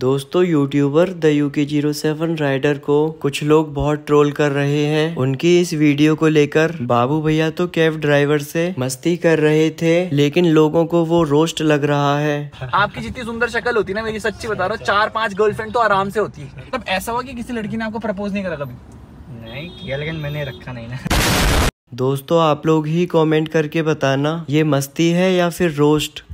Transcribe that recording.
दोस्तों YouTuber the K zero seven rider को कुछ लोग बहुत ट्रोल कर रहे हैं उनकी इस वीडियो को लेकर बाबू भैया तो कैब ड्राइवर से मस्ती कर रहे थे लेकिन लोगों को वो रोस्ट लग रहा है आपकी जितनी सुंदर शक्ल होती ना मेरी सच्ची बता रहा हूँ चार पांच गर्लफ्रेंड तो आराम से होती है तब मतलब ऐसा हुआ कि किसी लड़की ने आपको प्रपोज नहीं करा कभी नहीं किया लेकिन मैंने रखा नहीं ना दोस्तों आप लोग ही कमेंट करके बताना ये मस्ती है या फिर रोस्ट